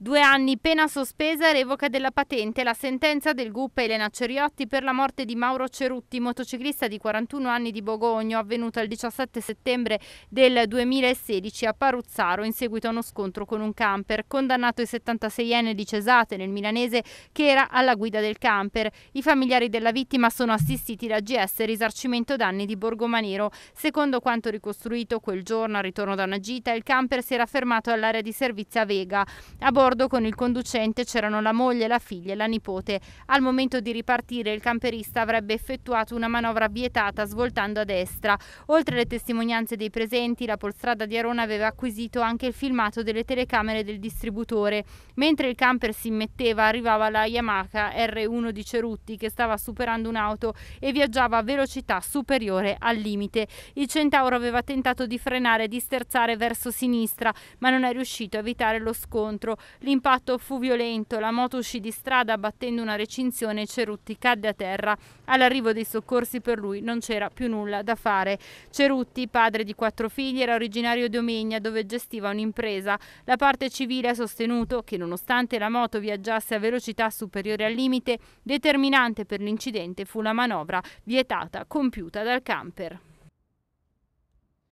Due anni pena sospesa e revoca della patente, la sentenza del GUP Elena Ceriotti per la morte di Mauro Cerutti, motociclista di 41 anni di Bogogno, avvenuta il 17 settembre del 2016 a Paruzzaro in seguito a uno scontro con un camper, condannato il 76enne di Cesate nel milanese che era alla guida del camper. I familiari della vittima sono assistiti da GS risarcimento danni di Borgomanero. Secondo quanto ricostruito quel giorno al ritorno da una gita, il camper si era fermato all'area di servizio a Vega. A bordo bordo con il conducente c'erano la moglie, la figlia e la nipote. Al momento di ripartire il camperista avrebbe effettuato una manovra vietata svoltando a destra. Oltre alle testimonianze dei presenti, la polstrada di Arona aveva acquisito anche il filmato delle telecamere del distributore. Mentre il camper si immetteva arrivava la Yamaha R1 di Cerutti che stava superando un'auto e viaggiava a velocità superiore al limite. Il Centauro aveva tentato di frenare e di sterzare verso sinistra ma non è riuscito a evitare lo scontro. L'impatto fu violento, la moto uscì di strada battendo una recinzione e Cerutti cadde a terra. All'arrivo dei soccorsi per lui non c'era più nulla da fare. Cerutti, padre di quattro figli, era originario di Omegna dove gestiva un'impresa. La parte civile ha sostenuto che nonostante la moto viaggiasse a velocità superiore al limite, determinante per l'incidente fu la manovra vietata compiuta dal camper.